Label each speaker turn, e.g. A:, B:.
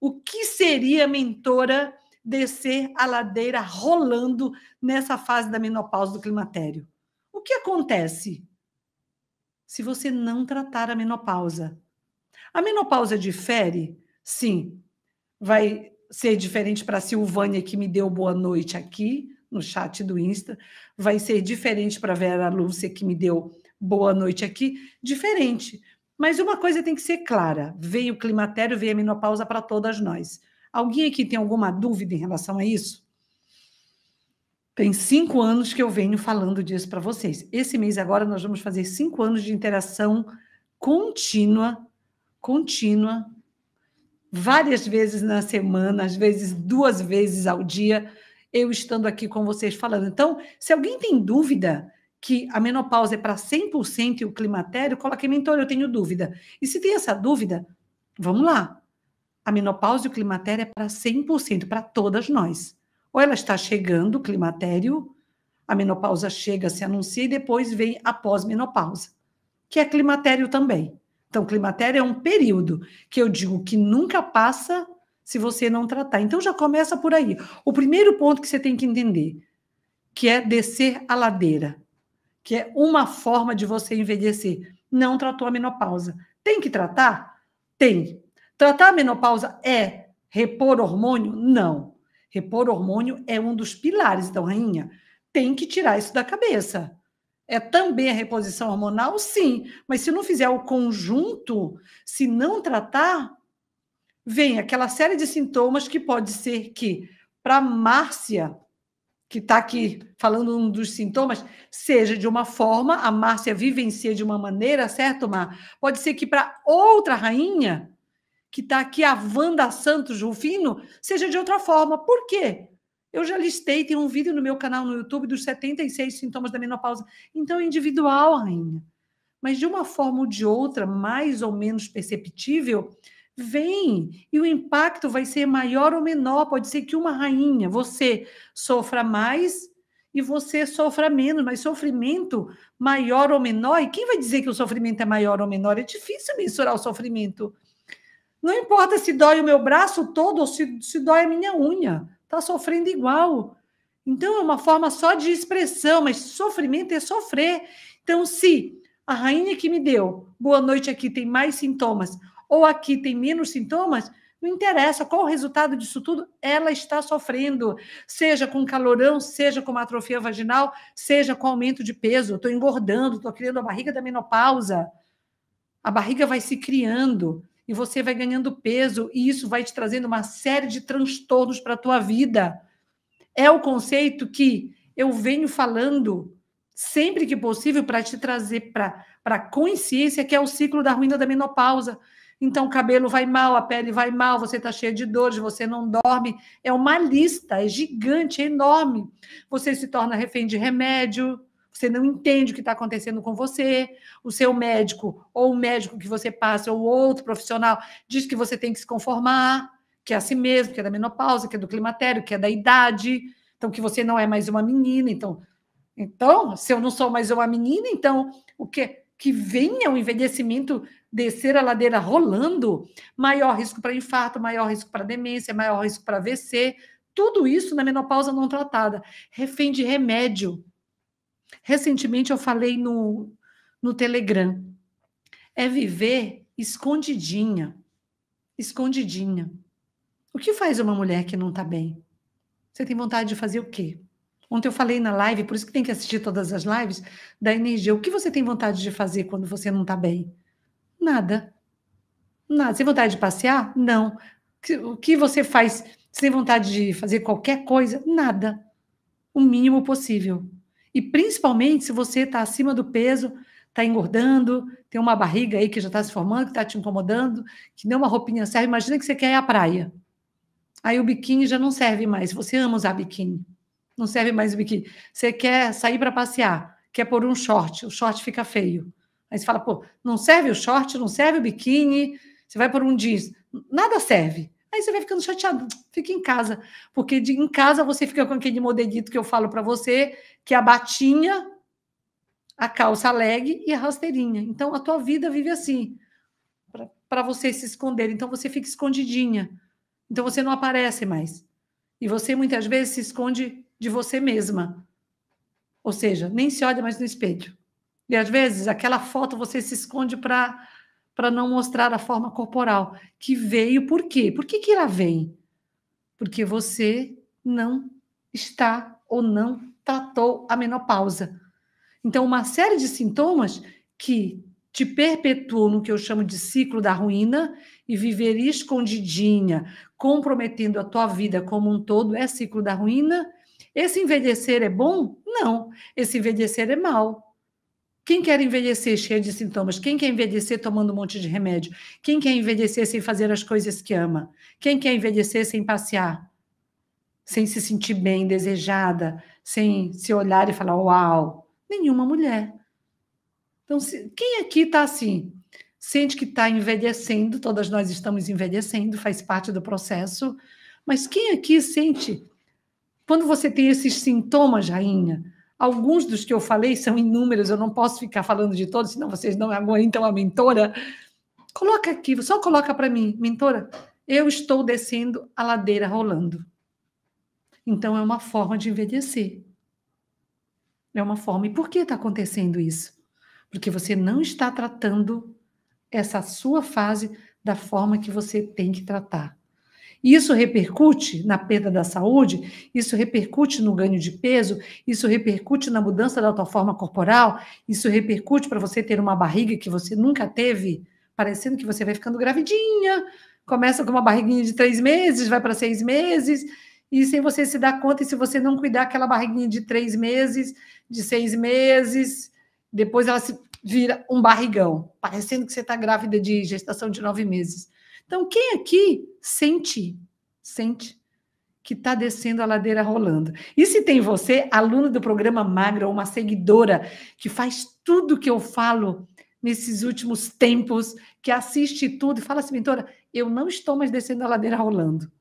A: o que seria mentora descer a ladeira rolando nessa fase da menopausa do climatério? O que acontece se você não tratar a menopausa? A menopausa difere? Sim. Vai ser diferente para a Silvânia, que me deu boa noite aqui no chat do Insta. Vai ser diferente para a Vera Lúcia, que me deu boa noite aqui. Diferente, mas uma coisa tem que ser clara: veio o climatério, veio a menopausa para todas nós. Alguém aqui tem alguma dúvida em relação a isso? Tem cinco anos que eu venho falando disso para vocês. Esse mês agora nós vamos fazer cinco anos de interação contínua, contínua, várias vezes na semana, às vezes duas vezes ao dia, eu estando aqui com vocês falando. Então, se alguém tem dúvida, que a menopausa é para 100% e o climatério, coloquei mentor, eu tenho dúvida. E se tem essa dúvida, vamos lá. A menopausa e o climatério é para 100%, para todas nós. Ou ela está chegando, o climatério, a menopausa chega, se anuncia e depois vem a pós-menopausa, que é climatério também. Então, climatério é um período que eu digo que nunca passa se você não tratar. Então, já começa por aí. O primeiro ponto que você tem que entender, que é descer a ladeira que é uma forma de você envelhecer. Não tratou a menopausa. Tem que tratar? Tem. Tratar a menopausa é repor hormônio? Não. Repor hormônio é um dos pilares. Então, rainha, tem que tirar isso da cabeça. É também a reposição hormonal? Sim. Mas se não fizer o conjunto, se não tratar, vem aquela série de sintomas que pode ser que, para Márcia, que está aqui falando um dos sintomas, seja de uma forma, a Márcia vivencia de uma maneira, certo, Mar? Pode ser que para outra rainha, que está aqui, a Wanda Santos Rufino, seja de outra forma. Por quê? Eu já listei, tem um vídeo no meu canal no YouTube dos 76 sintomas da menopausa. Então, é individual, rainha. Mas de uma forma ou de outra, mais ou menos perceptível, vem e o impacto vai ser maior ou menor. Pode ser que uma rainha, você sofra mais e você sofra menos, mas sofrimento maior ou menor, e quem vai dizer que o sofrimento é maior ou menor? É difícil mensurar o sofrimento. Não importa se dói o meu braço todo ou se, se dói a minha unha, está sofrendo igual. Então, é uma forma só de expressão, mas sofrimento é sofrer. Então, se a rainha que me deu boa noite aqui tem mais sintomas, ou aqui tem menos sintomas, não interessa qual o resultado disso tudo, ela está sofrendo, seja com calorão, seja com uma atrofia vaginal, seja com aumento de peso. Estou engordando, estou criando a barriga da menopausa. A barriga vai se criando e você vai ganhando peso, e isso vai te trazendo uma série de transtornos para a tua vida. É o conceito que eu venho falando sempre que possível para te trazer para a consciência que é o ciclo da ruína da menopausa então, o cabelo vai mal, a pele vai mal, você está cheia de dores, você não dorme. É uma lista, é gigante, é enorme. Você se torna refém de remédio, você não entende o que está acontecendo com você, o seu médico, ou o médico que você passa, ou outro profissional, diz que você tem que se conformar, que é assim mesmo, que é da menopausa, que é do climatério, que é da idade, então que você não é mais uma menina, então. Então, se eu não sou mais uma menina, então o que que venha o envelhecimento descer a ladeira rolando, maior risco para infarto, maior risco para demência, maior risco para AVC, tudo isso na menopausa não tratada, refém de remédio. Recentemente eu falei no, no Telegram, é viver escondidinha, escondidinha. O que faz uma mulher que não está bem? Você tem vontade de fazer o quê? Ontem eu falei na live, por isso que tem que assistir todas as lives, da energia. O que você tem vontade de fazer quando você não está bem? Nada. Nada. vontade de passear? Não. O que você faz? sem vontade de fazer qualquer coisa? Nada. O mínimo possível. E principalmente se você está acima do peso, está engordando, tem uma barriga aí que já está se formando, que está te incomodando, que nem uma roupinha serve. Imagina que você quer ir à praia. Aí o biquíni já não serve mais. Você ama usar biquíni não serve mais o biquíni. Você quer sair para passear, quer pôr um short, o short fica feio. Aí você fala, pô, não serve o short, não serve o biquíni, você vai por um jeans, nada serve. Aí você vai ficando chateado, fica em casa, porque de, em casa você fica com aquele modelito que eu falo para você, que é a batinha, a calça leg e a rasteirinha. Então a tua vida vive assim, para você se esconder. Então você fica escondidinha. Então você não aparece mais. E você muitas vezes se esconde de você mesma. Ou seja, nem se olha mais no espelho. E às vezes aquela foto você se esconde para para não mostrar a forma corporal que veio por quê? Por que, que ela vem? Porque você não está ou não tratou a menopausa. Então, uma série de sintomas que te perpetuam no que eu chamo de ciclo da ruína e viver escondidinha, comprometendo a tua vida como um todo, é ciclo da ruína esse envelhecer é bom? Não. Esse envelhecer é mal. Quem quer envelhecer cheio de sintomas? Quem quer envelhecer tomando um monte de remédio? Quem quer envelhecer sem fazer as coisas que ama? Quem quer envelhecer sem passear? Sem se sentir bem, desejada, sem se olhar e falar uau? Nenhuma mulher. Então, se, quem aqui está assim? Sente que está envelhecendo, todas nós estamos envelhecendo, faz parte do processo, mas quem aqui sente quando você tem esses sintomas, rainha, alguns dos que eu falei são inúmeros, eu não posso ficar falando de todos, senão vocês não aguentam a mentora. Coloca aqui, só coloca para mim, mentora, eu estou descendo a ladeira rolando. Então é uma forma de envelhecer. É uma forma. E por que está acontecendo isso? Porque você não está tratando essa sua fase da forma que você tem que tratar. Isso repercute na perda da saúde, isso repercute no ganho de peso, isso repercute na mudança da tua forma corporal, isso repercute para você ter uma barriga que você nunca teve, parecendo que você vai ficando gravidinha, começa com uma barriguinha de três meses, vai para seis meses, e sem você se dar conta, e se você não cuidar aquela barriguinha de três meses, de seis meses, depois ela se vira um barrigão, parecendo que você está grávida de gestação de nove meses. Então, quem aqui sente, sente que está descendo a ladeira rolando? E se tem você, aluno do programa Magra, ou uma seguidora que faz tudo que eu falo nesses últimos tempos, que assiste tudo e fala assim, mentora, eu não estou mais descendo a ladeira rolando.